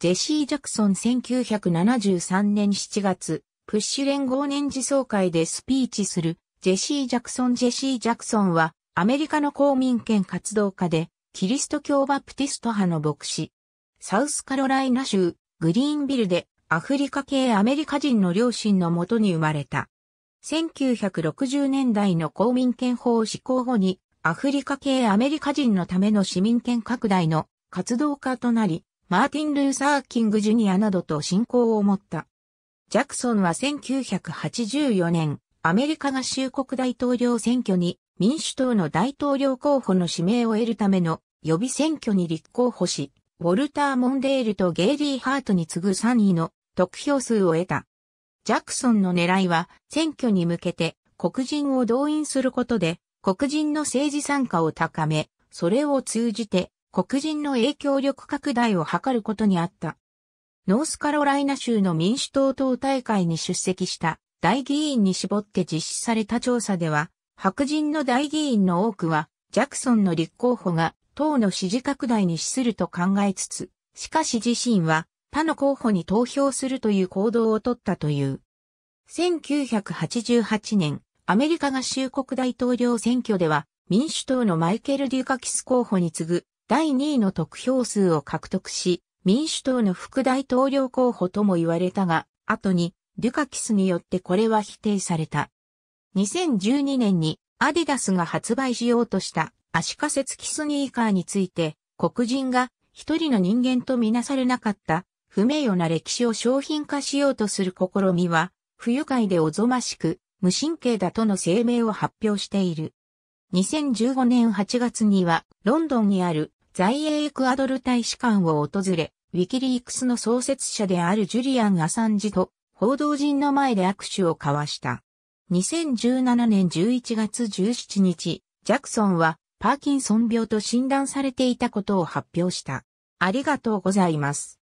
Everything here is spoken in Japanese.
ジェシー・ジャクソン1973年7月、プッシュ連合年次総会でスピーチする、ジェシー・ジャクソン・ジェシー・ジャクソンは、アメリカの公民権活動家で、キリスト教バプティスト派の牧師。サウスカロライナ州、グリーンビルで、アフリカ系アメリカ人の両親のもとに生まれた。1960年代の公民権法施行後に、アフリカ系アメリカ人のための市民権拡大の活動家となり、マーティン・ルーサー・キング・ジュニアなどと親交を持った。ジャクソンは1984年、アメリカ合衆国大統領選挙に民主党の大統領候補の指名を得るための予備選挙に立候補し、ウォルター・モンデールとゲイリー・ハートに次ぐ3位の得票数を得た。ジャクソンの狙いは選挙に向けて黒人を動員することで黒人の政治参加を高め、それを通じて黒人の影響力拡大を図ることにあった。ノースカロライナ州の民主党党大会に出席した大議員に絞って実施された調査では、白人の大議員の多くは、ジャクソンの立候補が党の支持拡大に資すると考えつつ、しかし自身は他の候補に投票するという行動をとったという。1988年、アメリカ合衆国大統領選挙では、民主党のマイケル・デュカキス候補に次ぐ第2位の得票数を獲得し、民主党の副大統領候補とも言われたが、後にデュカキスによってこれは否定された。2012年にアディダスが発売しようとした足仮設キスニーカーについて、黒人が一人の人間とみなされなかった不名誉な歴史を商品化しようとする試みは、不愉快でおぞましく、無神経だとの声明を発表している。2015年8月には、ロンドンにある在英エクアドル大使館を訪れ、ウィキリークスの創設者であるジュリアン・アサンジと報道陣の前で握手を交わした。2017年11月17日、ジャクソンはパーキンソン病と診断されていたことを発表した。ありがとうございます。